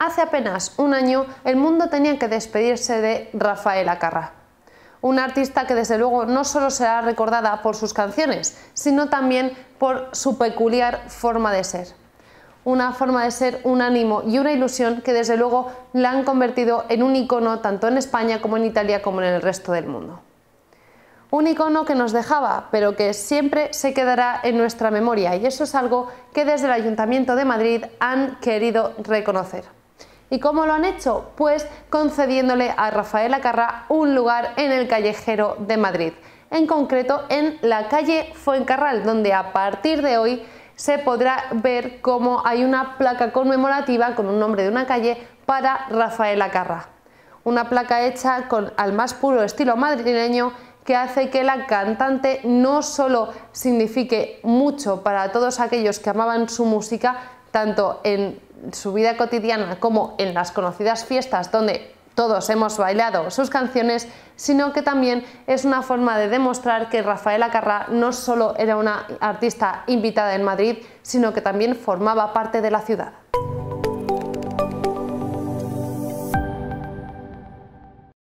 Hace apenas un año el mundo tenía que despedirse de Rafaela Carrà, una artista que desde luego no solo será recordada por sus canciones, sino también por su peculiar forma de ser. Una forma de ser, un ánimo y una ilusión que desde luego la han convertido en un icono tanto en España como en Italia como en el resto del mundo. Un icono que nos dejaba, pero que siempre se quedará en nuestra memoria y eso es algo que desde el Ayuntamiento de Madrid han querido reconocer. ¿Y cómo lo han hecho? Pues concediéndole a Rafael Acarra un lugar en el callejero de Madrid, en concreto en la calle Fuencarral, donde a partir de hoy se podrá ver cómo hay una placa conmemorativa con un nombre de una calle para Rafael Acarra. Una placa hecha con al más puro estilo madrileño que hace que la cantante no solo signifique mucho para todos aquellos que amaban su música, tanto en su vida cotidiana como en las conocidas fiestas donde todos hemos bailado sus canciones, sino que también es una forma de demostrar que Rafaela Carrá no solo era una artista invitada en Madrid, sino que también formaba parte de la ciudad.